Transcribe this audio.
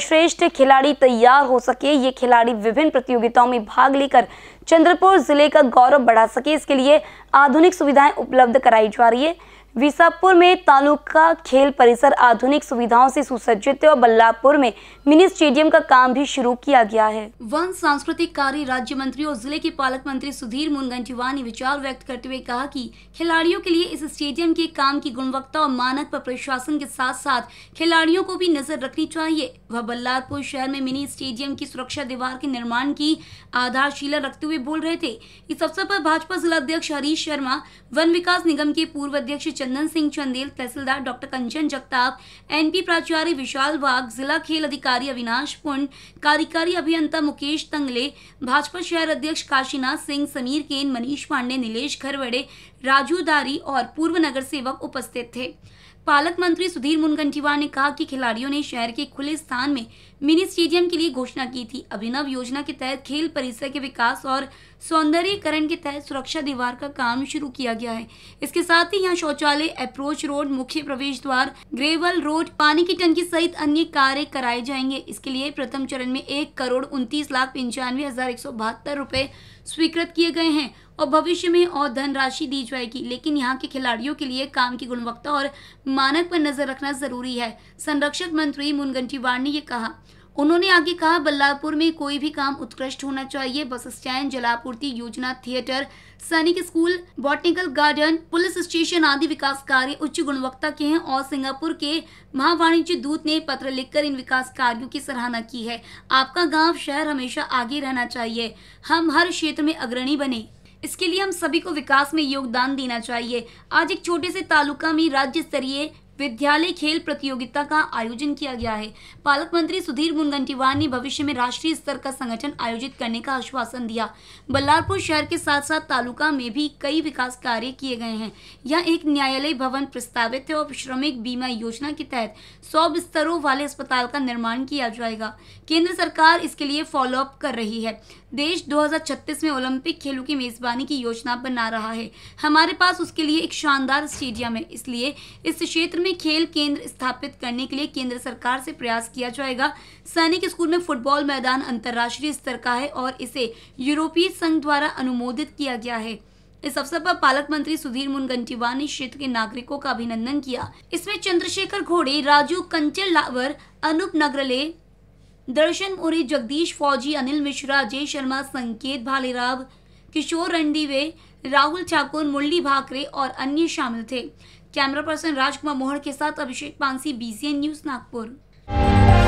सर्वश्रेष्ठ खिलाड़ी तैयार हो सके ये खिलाड़ी विभिन्न प्रतियोगिताओं में भाग लेकर चंद्रपुर जिले का गौरव बढ़ा सके इसके लिए आधुनिक सुविधाएं उपलब्ध कराई जा रही है विसापुर में तालुका खेल परिसर आधुनिक सुविधाओं से सुसज्जित और बल्लापुर में मिनी स्टेडियम का काम भी शुरू किया गया है वन सांस्कृतिक कार्य राज्य मंत्री और जिले के पालक मंत्री सुधीर मुनगंटीवार ने विचार व्यक्त करते हुए कहा कि खिलाड़ियों के लिए इस स्टेडियम के काम की गुणवत्ता और मानक पर प्रशासन के साथ साथ खिलाड़ियों को भी नजर रखनी चाहिए वह बल्लारपुर शहर में मिनी स्टेडियम की सुरक्षा दीवार के निर्माण की आधारशिला रखते हुए बोल रहे थे इस अवसर आरोप भाजपा जिला अध्यक्ष हरीश शर्मा वन विकास निगम के पूर्व अध्यक्ष चंदन सिंह चंदेल तहसीलदार डॉक्टर कंचन जगताप एनपी प्राचार्य विशाल वाघ जिला खेल अधिकारी अविनाश पुंड कार्यकारी अभियंता मुकेश तंगले भाजपा शहर अध्यक्ष काशीनाथ सिंह समीर केन मनीष पांडे नीलेष खरवड़े राजू दारी और पूर्व नगर सेवक उपस्थित थे पालक मंत्री सुधीर मुनगंटीवार ने कहा कि खिलाड़ियों ने शहर के खुले स्थान में मिनी स्टेडियम के लिए घोषणा की थी अभिनव योजना के तहत खेल परिसर के विकास और सौंदर्यकरण के तहत सुरक्षा दीवार का काम शुरू किया गया है इसके साथ ही यहाँ शौचालय अप्रोच रोड मुख्य प्रवेश द्वार ग्रेवल रोड पानी की टंकी सहित अन्य कार्य कराए जाएंगे इसके लिए प्रथम चरण में एक करोड़ उन्तीस लाख पंचानवे हजार एक सौ बहत्तर रूपए स्वीकृत किए गए हैं और भविष्य में और धन राशि दी जाएगी लेकिन यहाँ के खिलाड़ियों के लिए काम की गुणवत्ता और मानक पर नजर रखना जरूरी है संरक्षक मंत्री मुनगंटीवार ने यह कहा उन्होंने आगे कहा बल्लारपुर में कोई भी काम उत्कृष्ट होना चाहिए बस स्टैंड जलापूर्ति योजना थिएटर सैनिक school botanical garden police station आदि विकास कार्य उच्च गुणवत्ता के हैं और सिंगापुर के महावाणिज्य दूत ने पत्र लिखकर इन विकास कार्यों की सराहना की है आपका गांव शहर हमेशा आगे रहना चाहिए हम हर क्षेत्र में अग्रणी बने इसके लिए हम सभी को विकास में योगदान देना चाहिए आज एक छोटे से तालुका में राज्य स्तरीय विद्यालय खेल प्रतियोगिता का आयोजन किया गया है पालक मंत्री सुधीर मुनगंटीवार ने भविष्य में राष्ट्रीय स्तर का संगठन आयोजित करने का आश्वासन दिया बल्लारपुर शहर के साथ साथ तालुका में भी कई विकास कार्य किए गए हैं यह एक न्यायालय भवन प्रस्तावित है और श्रमिक बीमा योजना के तहत सौ बिस्तरों वाले अस्पताल का निर्माण किया जाएगा केंद्र सरकार इसके लिए फॉलोअप कर रही है देश 2036 में ओलंपिक खेलों की मेजबानी की योजना बना रहा है हमारे पास उसके लिए एक शानदार स्टेडियम है इसलिए इस क्षेत्र में में खेल केंद्र स्थापित करने के लिए केंद्र सरकार से प्रयास किया जाएगा सैनिक स्कूल में फुटबॉल मैदान अंतर्राष्ट्रीय स्तर का है और इसे यूरोपीय संघ द्वारा अनुमोदित किया गया है इस अवसर पर पालक मंत्री सुधीर मुनगंटीवार ने क्षेत्र के नागरिकों का अभिनंदन किया इसमें चंद्रशेखर घोड़े राजू कंचल लावर अनुप नगरले दर्शन उरी जगदीश फौजी अनिल मिश्रा अजय शर्मा संकेत भालेराव किशोर रणदीवे राहुल ठाकुर मुरली भाकरे और अन्य शामिल थे कैमरा पर्सन राजकुमार मोहड़ के साथ अभिषेक पांसी बीसीएन न्यूज नागपुर